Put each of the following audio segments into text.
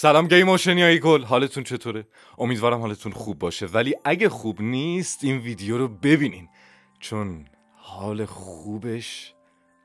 سلام گیم های گل حالتون چطوره امیدوارم حالتون خوب باشه ولی اگه خوب نیست این ویدیو رو ببینین چون حال خوبش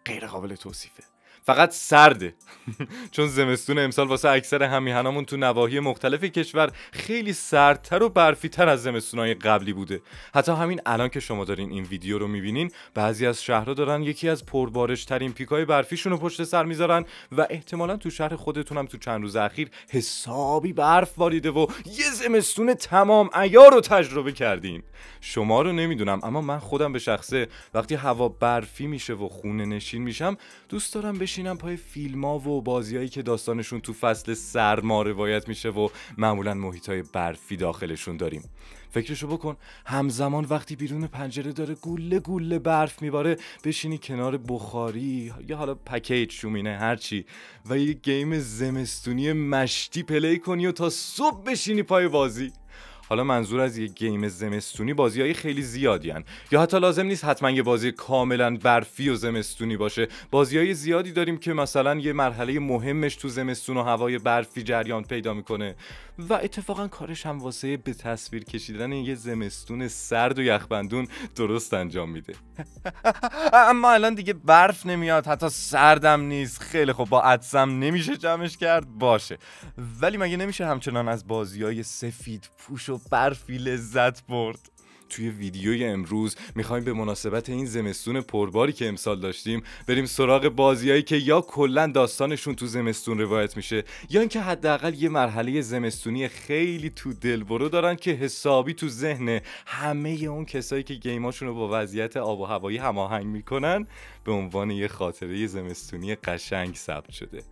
غیر قابل توصیفه فقط سرده چون زمستون امسال واسه اکثر همیهنامون تو نواحی مختلف کشور خیلی سردتر و برفیتر از زمستونهای قبلی بوده حتی همین الان که شما دارین این ویدیو رو میبینین بعضی از شهرها دارن یکی از پربارش ترین پیکای برفیشون رو پشت سر میذارن و احتمالا تو شهر خودتونم تو چند روز اخیر حسابی برف باریده و یه زمستون تمام ایار رو تجربه کردین شما رو نمیدونم اما من خودم به شخصه وقتی هوا برفی میشه و خونه نشین میشم دوست دارم بشینم پای فیلم و بازیایی که داستانشون تو فصل سرما روایت میشه و معمولا محیط های برفی داخلشون داریم فکرشو بکن همزمان وقتی بیرون پنجره داره گوله گوله برف میباره بشینی کنار بخاری یا حالا پکیج شومینه هرچی و یه گیم زمستونی مشتی پلی کنی و تا صبح بشینی پای بازی حالا منظور از یه گیم زمستونی بازی های خیلی زیادی هن. یا حتی لازم نیست حتما یه بازی کاملا برفی و زمستونی باشه بازی های زیادی داریم که مثلا یه مرحله مهمش تو زمستون و هوای برفی جریان پیدا میکنه و اتفاقا کارش هم واسه به تصویر کشیدن یه زمستون سرد و یخبندون درست انجام میده اما الان دیگه برف نمیاد حتی سردم نیست خیلی خب با عدسم نمیشه جمعش کرد باشه ولی مگه نمیشه همچنان از بازی های سفید پوش و برفی لذت برد توی ویدیوی امروز میخوایم به مناسبت این زمستون پرباری که امسال داشتیم بریم سراغ بازیایی که یا کلا داستانشون تو زمستون روایت میشه یا اینکه حداقل یه مرحله زمستونی خیلی تو دلبرو دارن که حسابی تو ذهن همه اون کسایی که گیماشون رو با وضعیت آب و هوایی هماهنگ میکنن به عنوان یه خاطره زمستونی قشنگ ثبت شده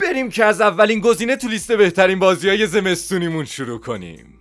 بریم که از اولین گزینه تو لیست بهترین بازیای زمستونیمون شروع کنیم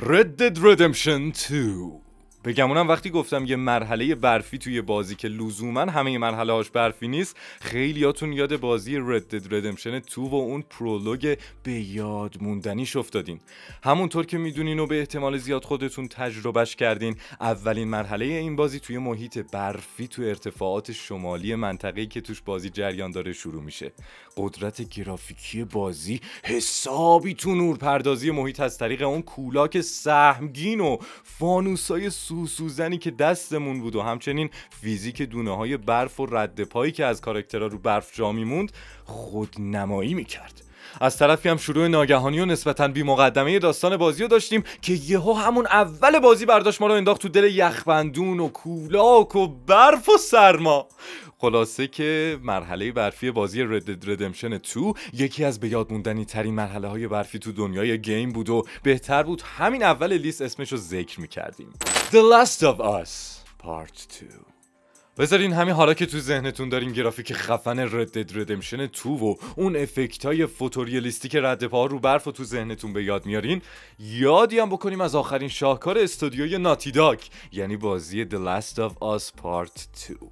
Red Dead Redemption 2 به گمونم وقتی گفتم یه مرحله برفی توی بازی که لزوما همه مرحله هاش برفی نیست خیلیاتون یاد بازی رد دد ردمشن تو و اون پرولوگ به یاد موندنیش افتادین همونطور که میدونین و به احتمال زیاد خودتون تجربهش کردین اولین مرحله این بازی توی محیط برفی تو ارتفاعات شمالی منطقه‌ای که توش بازی جریان داره شروع میشه قدرت گرافیکی بازی حسابی تو نورپردازی محیط از طریق اون کولاک سهمگین و فانوسای سوسوزنی سوزنی که دستمون بود و همچنین فیزیک دونه های برف و رد که از کارکترها رو برف جا میموند خود نمایی میکرد از طرفی هم شروع ناگهانی و نسبتا بی مقدمه داستان بازی رو داشتیم که یهو همون اول بازی برداشت ما رو انداخت تو دل یخبندون و کولاک و برف و سرما خلاصه که مرحله برفی بازی Red Dead Redemption 2 یکی از به یاد موندنی ترین مرحله های برفی تو دنیای گیم بود و بهتر بود همین اول لیست اسمش رو ذکر میکردیم The Last of Us Part 2 بذارین همین حالا که تو ذهنتون دارین گرافیک خفن Red Dead Redemption 2 و اون افکت های فوتوریالیستی که رد پاها رو برف و تو ذهنتون به یاد میارین یادی هم بکنیم از آخرین شاهکار استودیوی ناتیداک یعنی بازی The Last of Us Part 2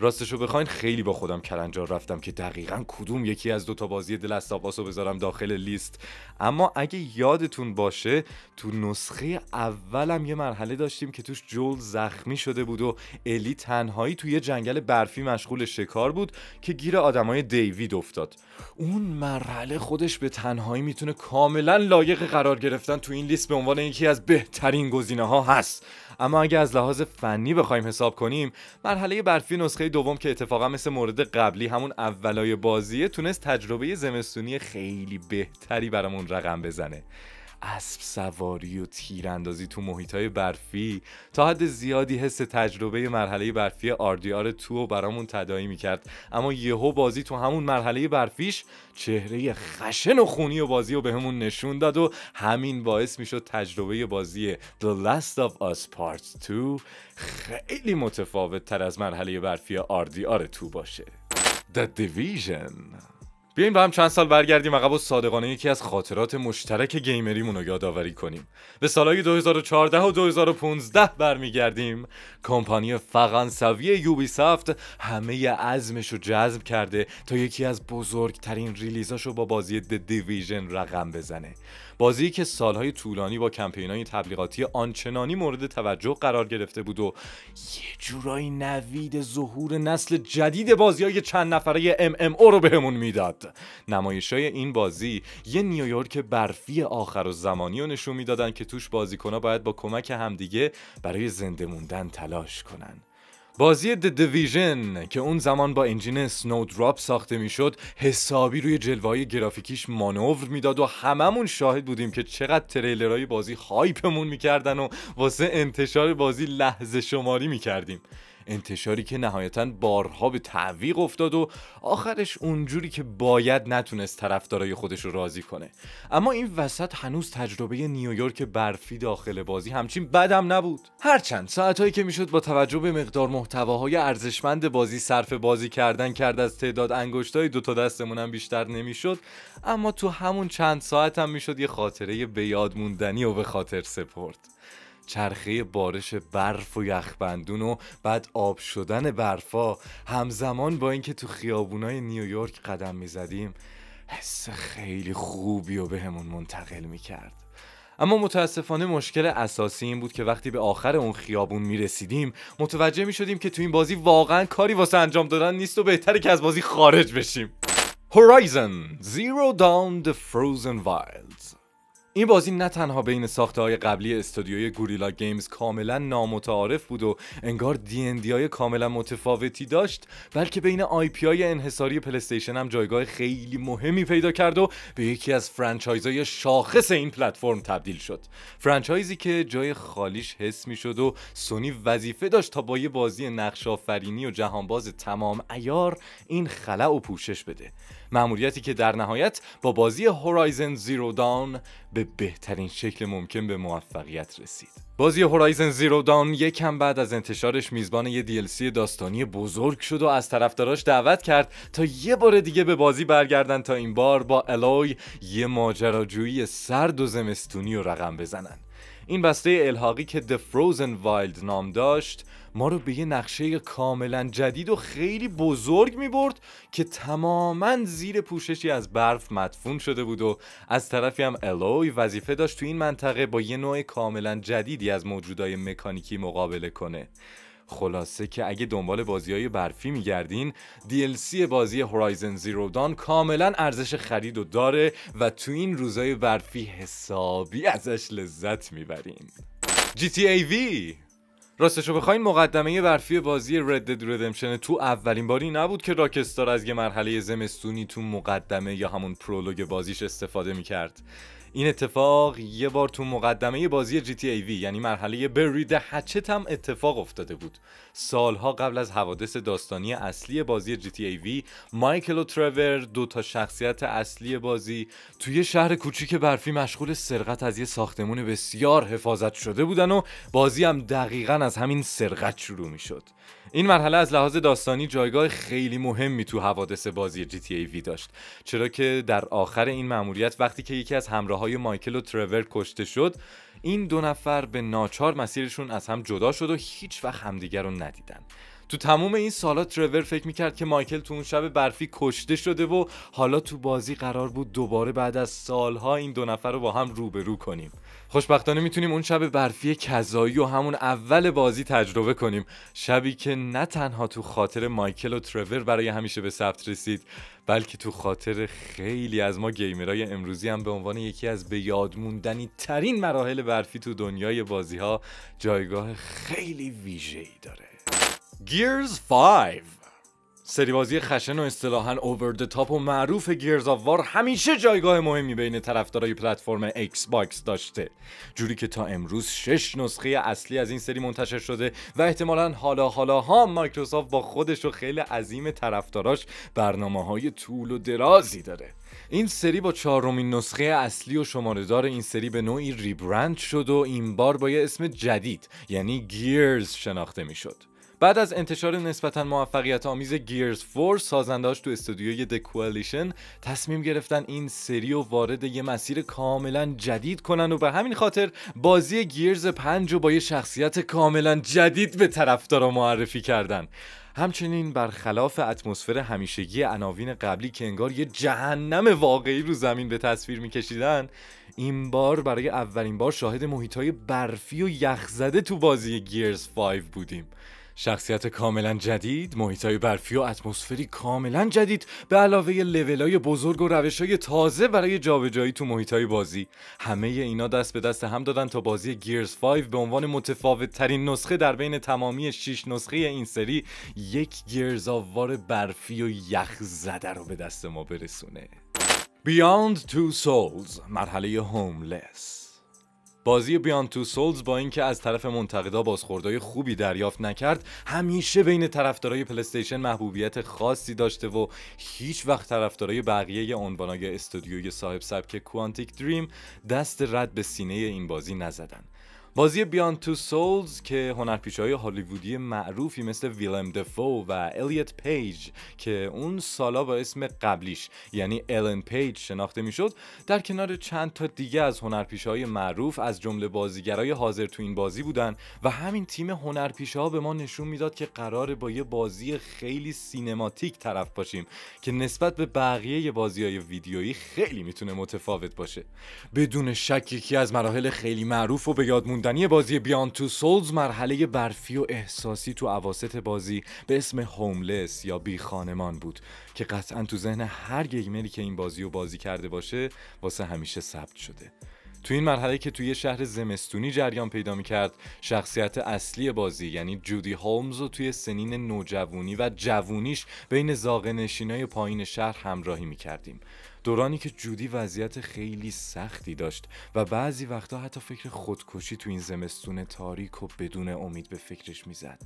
راستشو بخواین خیلی با خودم کلنجار رفتم که دقیقا کدوم یکی از دوتا بازی دل رو بذارم داخل لیست اما اگه یادتون باشه تو نسخه اولم یه مرحله داشتیم که توش جول زخمی شده بود و الی تنهایی توی یه جنگل برفی مشغول شکار بود که گیر آدمای دیوید افتاد اون مرحله خودش به تنهایی میتونه کاملا لایق قرار گرفتن تو این لیست به عنوان یکی از بهترین گزینه ها هست اما اگه از لحاظ فنی بخوایم حساب کنیم مرحله برفی نسخه دوم که اتفاقا مثل مورد قبلی همون اولای بازیه تونست تجربه زمستونی خیلی بهتری برامون رقم بزنه اسب سواری و تیراندازی تو محیط های برفی تا حد زیادی حس تجربه مرحله برفی آردیار تو برامون تدایی میکرد اما یهو بازی تو همون مرحله برفیش چهره خشن و خونی و بازی رو بهمون نشون داد و همین باعث میشد تجربه بازی The Last of Us Part 2 خیلی متفاوت تر از مرحله برفی آردیار تو باشه The Division بیایم با هم چند سال برگردیم عقب و صادقانه یکی از خاطرات مشترک گیمریمون رو یادآوری کنیم به سالهای 2014 و 2015 برمیگردیم کمپانی فرانسوی یوبیسافت همه عزمش رو جذب کرده تا یکی از بزرگترین ریلیزاش رو با بازی د دیویژن رقم بزنه بازی که سالهای طولانی با کمپینای تبلیغاتی آنچنانی مورد توجه قرار گرفته بود و یه جورایی نوید ظهور نسل جدید بازی های چند نفره MMO رو بهمون میداد های این بازی یه نیویورک برفی آخر و زمانی رو نشون میدادن که توش بازیکنها باید با کمک همدیگه برای زنده موندن تلاش کنن بازی د دیویژن که اون زمان با انجین سنودراپ ساخته میشد حسابی روی جلوه گرافیکیش مانور میداد و هممون شاهد بودیم که چقدر تریلرهای بازی هایپمون میکردن و واسه انتشار بازی لحظه شماری میکردیم انتشاری که نهایتا بارها به تعویق افتاد و آخرش اونجوری که باید نتونست طرفدارای خودش رو راضی کنه اما این وسط هنوز تجربه نیویورک برفی داخل بازی همچین بدم نبود هرچند ساعتهایی که میشد با توجه به مقدار محتواهای ارزشمند بازی صرف بازی کردن کرد از تعداد انگشتای دوتا تا دستمون هم بیشتر نمیشد اما تو همون چند ساعت هم میشد یه خاطره به یاد موندنی و به خاطر سپرد چرخه بارش برف و یخبندون و بعد آب شدن برفا همزمان با اینکه تو خیابونای نیویورک قدم میزدیم حس خیلی خوبی و بهمون به منتقل میکرد اما متاسفانه مشکل اساسی این بود که وقتی به آخر اون خیابون می رسیدیم متوجه می شدیم که تو این بازی واقعا کاری واسه انجام دادن نیست و بهتره که از بازی خارج بشیم Horizon Zero Dawn The Frozen Wilds این بازی نه تنها بین ساخته های قبلی استودیوی گوریلا گیمز کاملا نامتعارف بود و انگار دی ان های کاملا متفاوتی داشت بلکه بین آی پی های انحصاری پلیستیشن هم جایگاه خیلی مهمی پیدا کرد و به یکی از فرانچایز های شاخص این پلتفرم تبدیل شد فرانچایزی که جای خالیش حس می شد و سونی وظیفه داشت تا با یه بازی نقش آفرینی و جهانباز تمام ایار این خلع و پوشش بده مأموریتی که در نهایت با بازی هورایزن زیرو دان به بهترین شکل ممکن به موفقیت رسید. بازی هورایزن زیرو یک کم بعد از انتشارش میزبان یه DLC داستانی بزرگ شد و از طرفداراش دعوت کرد تا یه بار دیگه به بازی برگردن تا این بار با الوی یه ماجراجویی سرد و زمستونی رو رقم بزنن. این بسته الحاقی که The Frozen Wild نام داشت ما رو به یه نقشه کاملا جدید و خیلی بزرگ می برد که تماما زیر پوششی از برف مدفون شده بود و از طرفی هم الوی وظیفه داشت تو این منطقه با یه نوع کاملا جدیدی از موجودای مکانیکی مقابله کنه خلاصه که اگه دنبال بازی های برفی میگردین DLC بازی Horizon Zero Dawn کاملا ارزش خرید و داره و تو این روزای برفی حسابی ازش لذت میبرین GTA V راستشو بخواین مقدمه برفی بازی Red Dead Redemption تو اولین باری نبود که راکستار از یه مرحله زمستونی تو مقدمه یا همون پرولوگ بازیش استفاده میکرد این اتفاق یه بار تو مقدمه بازی جی یعنی مرحله برید هچت هم اتفاق افتاده بود سالها قبل از حوادث داستانی اصلی بازی GTAV تی مایکل و ترور دو تا شخصیت اصلی بازی توی شهر کوچیک برفی مشغول سرقت از یه ساختمون بسیار حفاظت شده بودن و بازی هم دقیقا از همین سرقت شروع می شد این مرحله از لحاظ داستانی جایگاه خیلی مهمی تو حوادث بازی GTA V داشت چرا که در آخر این مأموریت وقتی که یکی از همراه های مایکل و ترور کشته شد این دو نفر به ناچار مسیرشون از هم جدا شد و هیچ وقت همدیگر رو ندیدن تو تموم این سالا ترور فکر میکرد که مایکل تو اون شب برفی کشته شده و حالا تو بازی قرار بود دوباره بعد از سالها این دو نفر رو با هم روبرو کنیم خوشبختانه میتونیم اون شب برفی کذایی و همون اول بازی تجربه کنیم شبی که نه تنها تو خاطر مایکل و ترور برای همیشه به ثبت رسید بلکه تو خاطر خیلی از ما گیمرای امروزی هم به عنوان یکی از به ترین مراحل برفی تو دنیای بازی ها جایگاه خیلی ویژه‌ای داره Gears 5 سری بازی خشن و اصطلاحا اوور تاپ و معروف گیرز آف وار همیشه جایگاه مهمی بین طرفدارای پلتفرم ایکس باکس داشته جوری که تا امروز شش نسخه اصلی از این سری منتشر شده و احتمالا حالا حالا ها مایکروسافت با خودش و خیلی عظیم طرفداراش برنامه های طول و درازی داره این سری با چهارمین نسخه اصلی و دار این سری به نوعی ریبرند شد و این بار با یه اسم جدید یعنی گیرز شناخته میشد بعد از انتشار نسبتا موفقیت آمیز گیرز 4 سازنداش تو استودیوی د کوالیشن تصمیم گرفتن این سری و وارد یه مسیر کاملا جدید کنن و به همین خاطر بازی گیرز 5 رو با یه شخصیت کاملا جدید به طرفدارا معرفی کردن همچنین برخلاف اتمسفر همیشگی عناوین قبلی که انگار یه جهنم واقعی رو زمین به تصویر میکشیدن این بار برای اولین بار شاهد محیطهای برفی و یخزده تو بازی گیرز 5 بودیم شخصیت کاملا جدید، های برفی و اتمسفری کاملا جدید به علاوه های بزرگ و روشای تازه برای جابجایی تو های بازی. همه اینا دست به دست هم دادن تا بازی گیرز 5 به عنوان متفاوت ترین نسخه در بین تمامی 6 نسخه این سری یک گیرز آوار برفی و یخ زده رو به دست ما برسونه. Beyond Two Souls مرحله هوملس بازی بیان تو سولز با اینکه از طرف منتقدا بازخوردهای خوبی دریافت نکرد همیشه بین طرفدارای پلیستیشن محبوبیت خاصی داشته و هیچ وقت طرفدارای بقیه عنوانای استودیوی صاحب سبک کوانتیک دریم دست رد به سینه این بازی نزدن بازی بیان تو سولز که های هالیوودی معروفی مثل ویلم دفو و الیت پیج که اون سالا با اسم قبلیش یعنی الن پیج شناخته میشد در کنار چند تا دیگه از های معروف از جمله بازیگرای حاضر تو این بازی بودن و همین تیم هنرپیشه ها به ما نشون میداد که قرار با یه بازی خیلی سینماتیک طرف باشیم که نسبت به بقیه بازی های ویدیویی خیلی میتونه متفاوت باشه بدون شک یکی از مراحل خیلی معروف و به یاد شدنی بازی بیان تو سولز مرحله برفی و احساسی تو عواست بازی به اسم هوملس یا بی خانمان بود که قطعا تو ذهن هر گیمری که این بازی رو بازی کرده باشه واسه همیشه ثبت شده تو این مرحله که توی شهر زمستونی جریان پیدا میکرد شخصیت اصلی بازی یعنی جودی هولمز رو توی سنین نوجوانی و جوونیش بین های پایین شهر همراهی میکردیم دورانی که جودی وضعیت خیلی سختی داشت و بعضی وقتا حتی فکر خودکشی تو این زمستون تاریک و بدون امید به فکرش میزد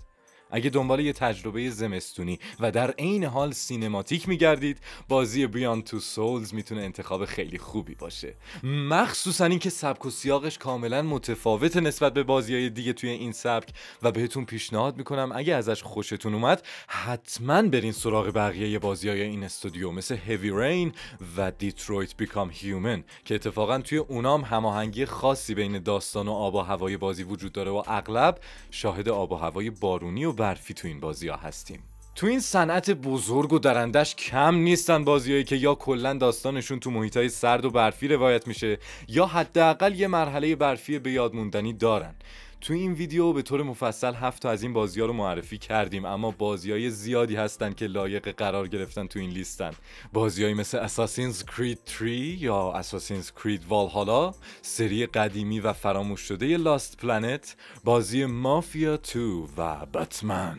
اگه دنبال یه تجربه زمستونی و در عین حال سینماتیک میگردید بازی بیان تو سولز میتونه انتخاب خیلی خوبی باشه مخصوصا اینکه سبک و سیاقش کاملا متفاوت نسبت به بازی های دیگه توی این سبک و بهتون پیشنهاد میکنم اگه ازش خوشتون اومد حتما برین سراغ بقیه بازی های این استودیو مثل هیوی رین و دیترویت بیکام هیومن که اتفاقا توی اونام هماهنگی خاصی بین داستان و آب و هوای بازی وجود داره و اغلب شاهد آب و هوای بارونی و برفی تو این بازی ها هستیم تو این صنعت بزرگ و درندش کم نیستن بازیایی که یا کلا داستانشون تو های سرد و برفی روایت میشه یا حداقل یه مرحله برفی به یاد موندنی دارن تو این ویدیو به طور مفصل هفت تا از این بازی ها رو معرفی کردیم اما بازی های زیادی هستن که لایق قرار گرفتن تو این لیستن های مثل Assassin's Creed 3 یا Assassin's Creed Valhalla سری قدیمی و فراموش شده لاست Planet، بازی مافیا 2 و بتمن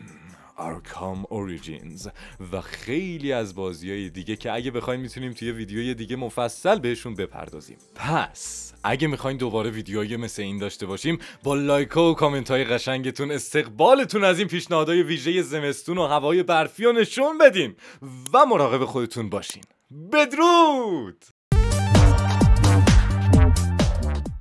آرکام Origins و خیلی از بازی های دیگه که اگه بخوایم میتونیم توی ویدیوی دیگه مفصل بهشون بپردازیم پس اگه میخواین دوباره ویدیوهای مثل این داشته باشیم با لایک و کامنت های قشنگتون استقبالتون از این پیشنهادهای ویژه زمستون و هوای برفی رو نشون بدین و مراقب خودتون باشین بدرود